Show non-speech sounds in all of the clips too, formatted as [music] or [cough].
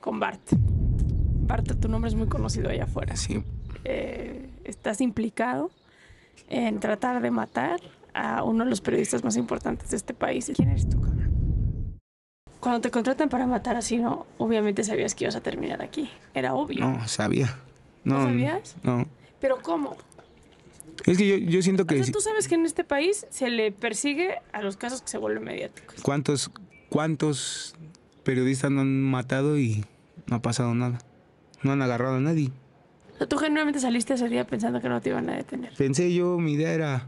con Bart. Bart, tu nombre es muy conocido allá afuera. Sí. Eh, estás implicado en tratar de matar a uno de los periodistas más importantes de este país. ¿Quién eres tú, cabrón? Cuando te contratan para matar así, ¿no? Obviamente sabías que ibas a terminar aquí. Era obvio. No, sabía. No, sabías? No. ¿Pero cómo? Es que yo, yo siento que... O sea, tú sabes que en este país se le persigue a los casos que se vuelven mediáticos. ¿Cuántos, cuántos periodistas no han matado y no ha pasado nada. No han agarrado a nadie. ¿Tú genuinamente saliste ese día pensando que no te iban a detener? Pensé yo, mi idea era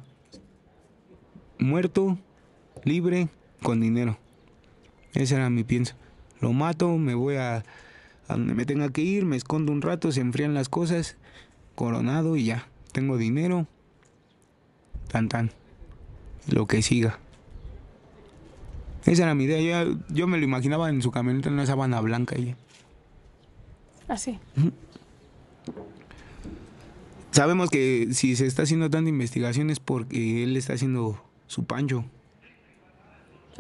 muerto, libre, con dinero. Ese era mi pienso. Lo mato, me voy a, donde me tenga que ir, me escondo un rato, se enfrían las cosas, coronado y ya. Tengo dinero, tan tan, lo que siga. Esa era mi idea. Yo, me lo imaginaba en su camioneta en una sábana blanca ella. Así. Sabemos que si se está haciendo tanta investigación es porque él está haciendo su pancho.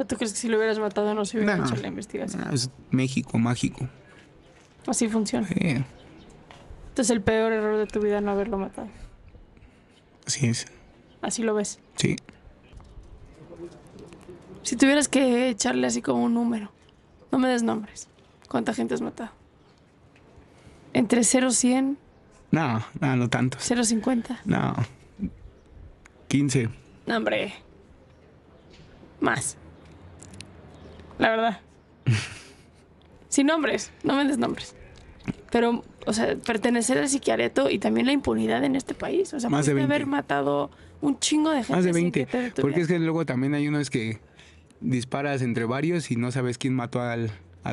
¿Tú crees que si lo hubieras matado no se hubiera hecho la investigación? es México mágico. Así funciona. Sí. Entonces el peor error de tu vida no haberlo matado. Así es. ¿Así lo ves? Sí. Si tuvieras que echarle así como un número, no me des nombres. ¿Cuánta gente has matado? ¿Entre 0 y 100? No, no, no tanto. ¿0 50? No. 15. No, hombre. Más. La verdad. [laughs] Sin nombres, no me des nombres. Pero, o sea, pertenecer al sicariato y también la impunidad en este país. O sea, más de haber matado un chingo de gente. Más de 20. Porque es que luego también hay unos que disparas entre varios y no sabes quién mató al,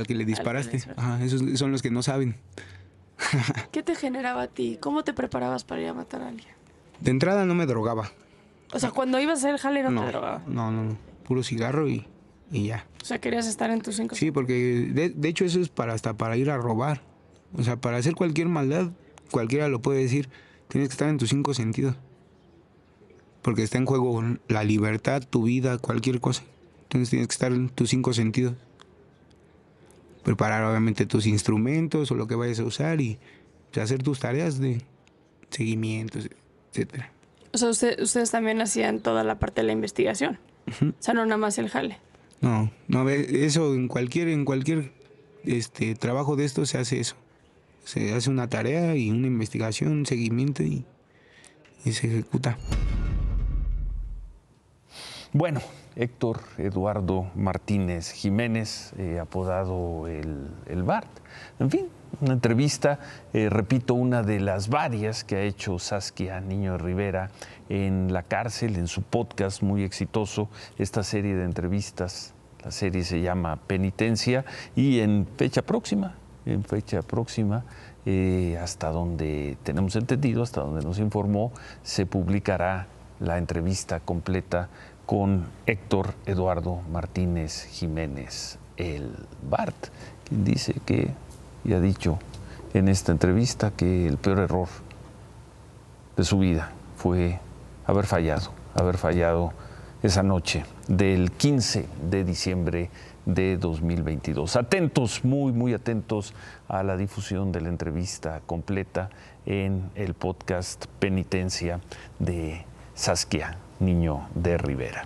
que le disparaste. Ajá, esos son los que no saben. [laughs] ¿Qué te generaba a ti? ¿Cómo te preparabas para ir a matar a alguien? De entrada no me drogaba. O sea, cuando ibas a hacer jale no, no, te drogaba. No, no, Puro cigarro y, ya. O sea, querías estar en tus cinco. Sí, porque de, hecho eso es para hasta para ir a robar. O sea, para hacer cualquier maldad, cualquiera lo puede decir. Tienes que estar en tus cinco sentidos. Porque está en juego la libertad, tu vida, cualquier cosa. Entonces tienes que estar en tus cinco sentidos. Preparar obviamente tus instrumentos o lo que vayas a usar y hacer tus tareas de seguimiento, etcétera. O sea, ustedes también hacían toda la parte de la investigación. O sea, no nada más el jale. No, no, eso en cualquier, en cualquier este trabajo de esto se hace eso. Se hace una tarea y una investigación, un seguimiento y se ejecuta. Bueno, Héctor Eduardo Martínez Jiménez, eh, apodado el, BART. En fin, una entrevista, eh, repito, una de las varias que ha hecho Saskia Niño Rivera en la cárcel, en su podcast muy exitoso, esta serie de entrevistas. La serie se llama Penitencia y en fecha próxima, en fecha próxima, eh, hasta donde tenemos entendido, hasta donde nos informó, se publicará la entrevista completa con Héctor Eduardo Martínez Jiménez, el BART, quien dice que, y ha dicho en esta entrevista, que el peor error de su vida fue haber fallado, haber fallado esa noche del 15 de diciembre de 2022. Atentos, muy, muy atentos a la difusión de la entrevista completa en el podcast Penitencia de Saskia Niño de Rivera.